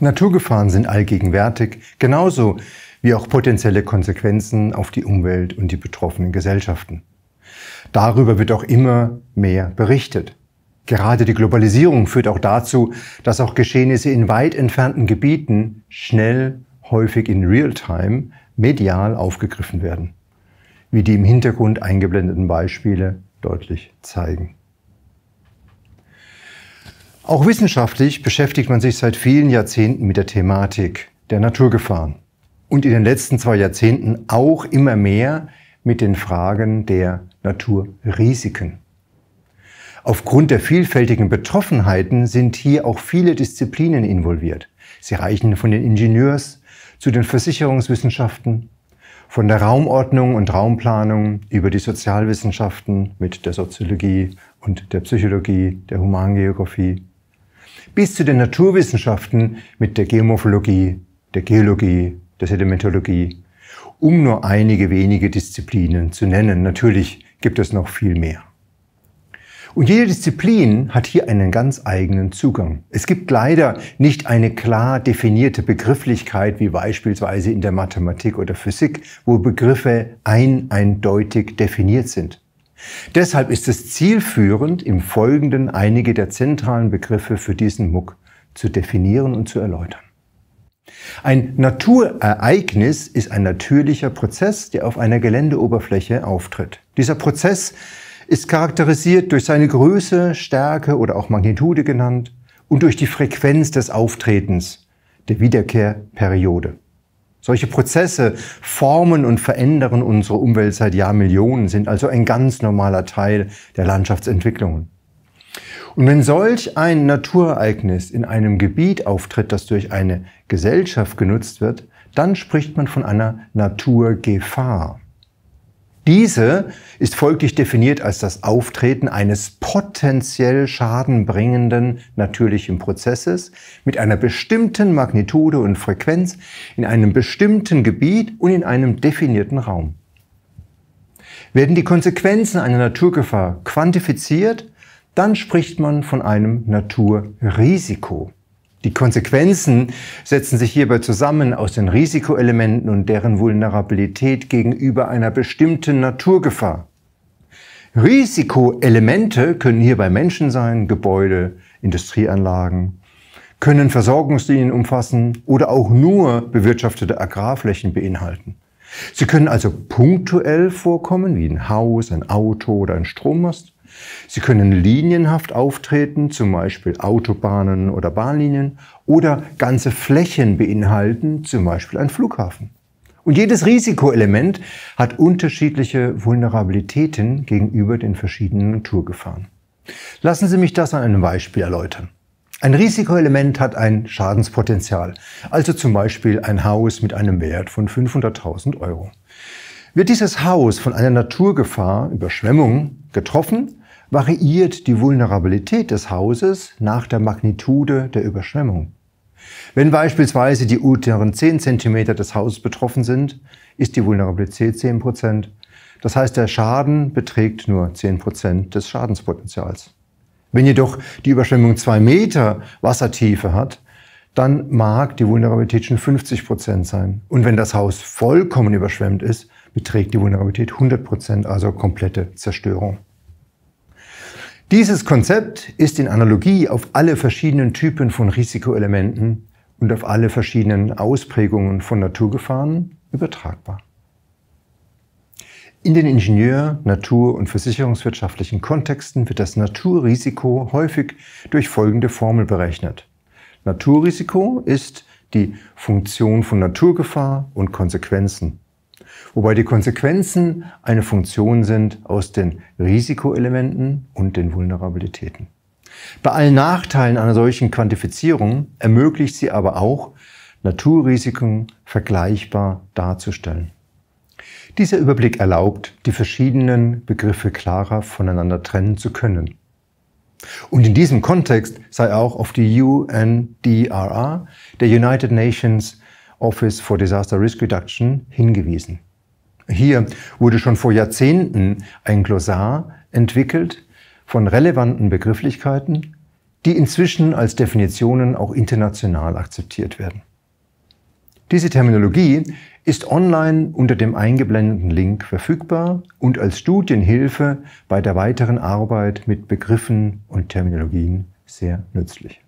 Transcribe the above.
Naturgefahren sind allgegenwärtig, genauso wie auch potenzielle Konsequenzen auf die Umwelt und die betroffenen Gesellschaften. Darüber wird auch immer mehr berichtet. Gerade die Globalisierung führt auch dazu, dass auch Geschehnisse in weit entfernten Gebieten schnell, häufig in Realtime, medial aufgegriffen werden, wie die im Hintergrund eingeblendeten Beispiele deutlich zeigen. Auch wissenschaftlich beschäftigt man sich seit vielen Jahrzehnten mit der Thematik der Naturgefahren und in den letzten zwei Jahrzehnten auch immer mehr mit den Fragen der Naturrisiken. Aufgrund der vielfältigen Betroffenheiten sind hier auch viele Disziplinen involviert. Sie reichen von den Ingenieurs zu den Versicherungswissenschaften, von der Raumordnung und Raumplanung über die Sozialwissenschaften mit der Soziologie und der Psychologie, der Humangeografie bis zu den Naturwissenschaften mit der Geomorphologie, der Geologie, der Sedimentologie, um nur einige wenige Disziplinen zu nennen. Natürlich gibt es noch viel mehr. Und jede Disziplin hat hier einen ganz eigenen Zugang. Es gibt leider nicht eine klar definierte Begrifflichkeit wie beispielsweise in der Mathematik oder Physik, wo Begriffe ein eindeutig definiert sind. Deshalb ist es zielführend, im Folgenden einige der zentralen Begriffe für diesen Muck zu definieren und zu erläutern. Ein Naturereignis ist ein natürlicher Prozess, der auf einer Geländeoberfläche auftritt. Dieser Prozess ist charakterisiert durch seine Größe, Stärke oder auch Magnitude genannt und durch die Frequenz des Auftretens, der Wiederkehrperiode. Solche Prozesse formen und verändern unsere Umwelt seit Jahrmillionen, sind also ein ganz normaler Teil der Landschaftsentwicklungen. Und wenn solch ein Naturereignis in einem Gebiet auftritt, das durch eine Gesellschaft genutzt wird, dann spricht man von einer Naturgefahr. Diese ist folglich definiert als das Auftreten eines potenziell schadenbringenden natürlichen Prozesses mit einer bestimmten Magnitude und Frequenz in einem bestimmten Gebiet und in einem definierten Raum. Werden die Konsequenzen einer Naturgefahr quantifiziert, dann spricht man von einem Naturrisiko. Die Konsequenzen setzen sich hierbei zusammen aus den Risikoelementen und deren Vulnerabilität gegenüber einer bestimmten Naturgefahr. Risikoelemente können hierbei Menschen sein, Gebäude, Industrieanlagen, können Versorgungslinien umfassen oder auch nur bewirtschaftete Agrarflächen beinhalten. Sie können also punktuell vorkommen, wie ein Haus, ein Auto oder ein Strommast, Sie können linienhaft auftreten, zum Beispiel Autobahnen oder Bahnlinien, oder ganze Flächen beinhalten, zum Beispiel ein Flughafen. Und jedes Risikoelement hat unterschiedliche Vulnerabilitäten gegenüber den verschiedenen Naturgefahren. Lassen Sie mich das an einem Beispiel erläutern. Ein Risikoelement hat ein Schadenspotenzial, also zum Beispiel ein Haus mit einem Wert von 500.000 Euro. Wird dieses Haus von einer Naturgefahr, Überschwemmung, getroffen, variiert die Vulnerabilität des Hauses nach der Magnitude der Überschwemmung. Wenn beispielsweise die unteren 10 cm des Hauses betroffen sind, ist die Vulnerabilität 10%. Das heißt, der Schaden beträgt nur 10% des Schadenspotenzials. Wenn jedoch die Überschwemmung 2 Meter Wassertiefe hat, dann mag die Vulnerabilität schon 50% sein. Und wenn das Haus vollkommen überschwemmt ist, beträgt die Vulnerabilität 100%, also komplette Zerstörung. Dieses Konzept ist in Analogie auf alle verschiedenen Typen von Risikoelementen und auf alle verschiedenen Ausprägungen von Naturgefahren übertragbar. In den Ingenieur-, Natur- und versicherungswirtschaftlichen Kontexten wird das Naturrisiko häufig durch folgende Formel berechnet. Naturrisiko ist die Funktion von Naturgefahr und Konsequenzen wobei die Konsequenzen eine Funktion sind aus den Risikoelementen und den Vulnerabilitäten. Bei allen Nachteilen einer solchen Quantifizierung ermöglicht sie aber auch, Naturrisiken vergleichbar darzustellen. Dieser Überblick erlaubt, die verschiedenen Begriffe klarer voneinander trennen zu können. Und in diesem Kontext sei auch auf die UNDRR, der United Nations Office for Disaster Risk Reduction, hingewiesen. Hier wurde schon vor Jahrzehnten ein Glossar entwickelt von relevanten Begrifflichkeiten, die inzwischen als Definitionen auch international akzeptiert werden. Diese Terminologie ist online unter dem eingeblendeten Link verfügbar und als Studienhilfe bei der weiteren Arbeit mit Begriffen und Terminologien sehr nützlich.